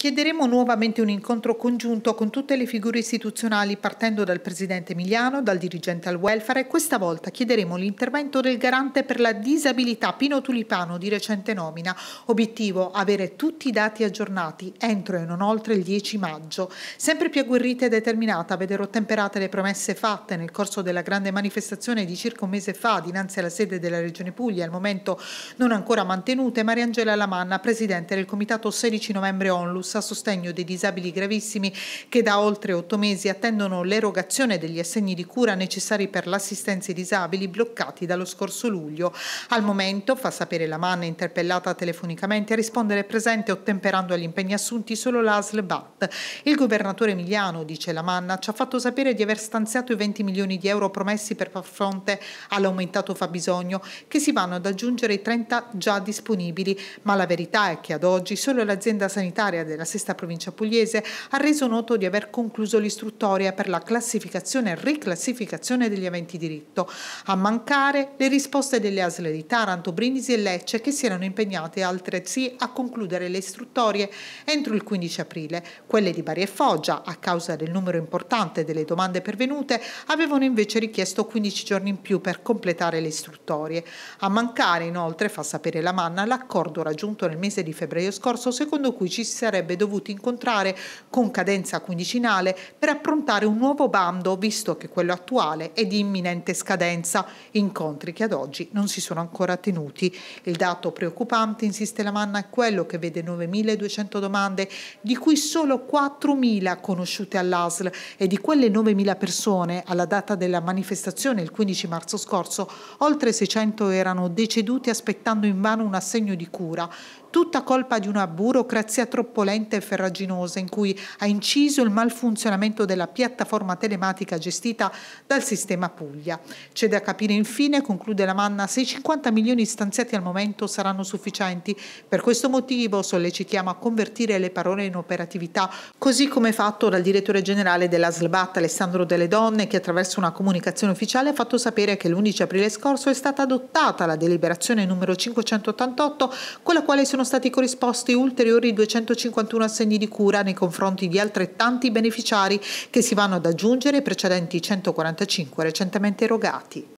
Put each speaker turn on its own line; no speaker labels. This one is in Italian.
Chiederemo nuovamente un incontro congiunto con tutte le figure istituzionali partendo dal Presidente Emiliano, dal dirigente al welfare e questa volta chiederemo l'intervento del garante per la disabilità Pino Tulipano di recente nomina. Obiettivo avere tutti i dati aggiornati entro e non oltre il 10 maggio. Sempre più agguerrita e determinata a vedere ottemperate le promesse fatte nel corso della grande manifestazione di circa un mese fa dinanzi alla sede della Regione Puglia, al momento non ancora mantenute, Mariangela Lamanna, Presidente del Comitato 16 novembre ONLUS bonus a sostegno dei disabili gravissimi che da oltre otto mesi attendono l'erogazione degli assegni di cura necessari per l'assistenza ai disabili bloccati dallo scorso luglio. Al momento, fa sapere la MAN interpellata telefonicamente a rispondere presente ottemperando agli impegni assunti solo l'ASL BAT. Il governatore Emiliano, dice la Manna, ci ha fatto sapere di aver stanziato i 20 milioni di euro promessi per far fronte all'aumentato fabbisogno che si vanno ad aggiungere i 30 già disponibili, ma la verità è che ad oggi solo l'azienda sanitaria della della sesta provincia pugliese ha reso noto di aver concluso l'istruttoria per la classificazione e riclassificazione degli aventi diritto. A mancare le risposte delle ASL di Taranto, Brindisi e Lecce che si erano impegnate altresì a concludere le istruttorie entro il 15 aprile. Quelle di Bari e Foggia, a causa del numero importante delle domande pervenute, avevano invece richiesto 15 giorni in più per completare le istruttorie. A mancare inoltre, fa sapere la Manna, l'accordo raggiunto nel mese di febbraio scorso secondo cui ci sarebbe sarebbe dovuto incontrare con cadenza quindicinale per approntare un nuovo bando, visto che quello attuale è di imminente scadenza, incontri che ad oggi non si sono ancora tenuti. Il dato preoccupante, insiste la Manna, è quello che vede 9.200 domande, di cui solo 4.000 conosciute all'ASL e di quelle 9.000 persone alla data della manifestazione il 15 marzo scorso, oltre 600 erano decedute aspettando invano un assegno di cura, tutta colpa di una burocrazia troppo lenta lente ferraginosa in cui ha inciso il malfunzionamento della piattaforma telematica gestita dal sistema Puglia. C'è da capire infine, conclude la Manna, se i 50 milioni stanziati al momento saranno sufficienti. Per questo motivo sollecitiamo a convertire le parole in operatività, così come fatto dal direttore generale della SLBAT Alessandro Delle Donne, che attraverso una comunicazione ufficiale ha fatto sapere che l'11 aprile scorso è stata adottata la deliberazione numero 588 con la quale sono stati corrisposti ulteriori 250 51 assegni di cura nei confronti di altrettanti beneficiari che si vanno ad aggiungere ai precedenti 145 recentemente erogati.